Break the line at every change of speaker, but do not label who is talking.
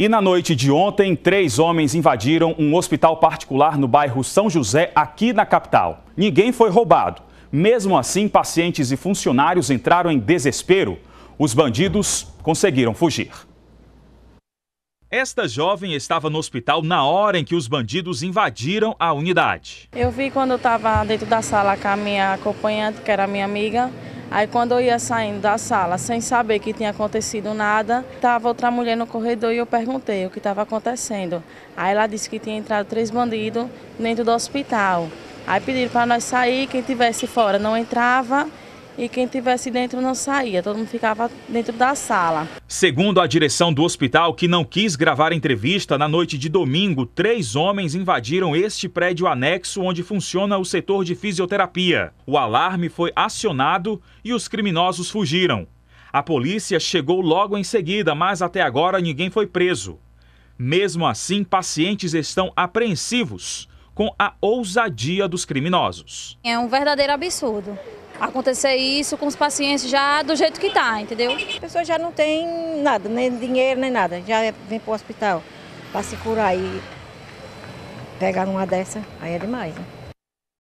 E na noite de ontem, três homens invadiram um hospital particular no bairro São José, aqui na capital. Ninguém foi roubado. Mesmo assim, pacientes e funcionários entraram em desespero. Os bandidos conseguiram fugir. Esta jovem estava no hospital na hora em que os bandidos invadiram a unidade.
Eu vi quando eu estava dentro da sala com a minha acompanhante, que era minha amiga, Aí quando eu ia saindo da sala, sem saber que tinha acontecido nada, estava outra mulher no corredor e eu perguntei o que estava acontecendo. Aí ela disse que tinha entrado três bandidos dentro do hospital. Aí pediram para nós sair, quem tivesse fora não entrava e quem tivesse dentro não saía, todo mundo ficava dentro da sala.
Segundo a direção do hospital, que não quis gravar entrevista, na noite de domingo, três homens invadiram este prédio anexo onde funciona o setor de fisioterapia. O alarme foi acionado e os criminosos fugiram. A polícia chegou logo em seguida, mas até agora ninguém foi preso. Mesmo assim, pacientes estão apreensivos com a ousadia dos criminosos.
É um verdadeiro absurdo acontecer isso com os pacientes já do jeito que está, entendeu? A pessoa já não tem nada, nem dinheiro, nem nada, já vem para o hospital para se curar e pegar uma dessa, aí é demais, né?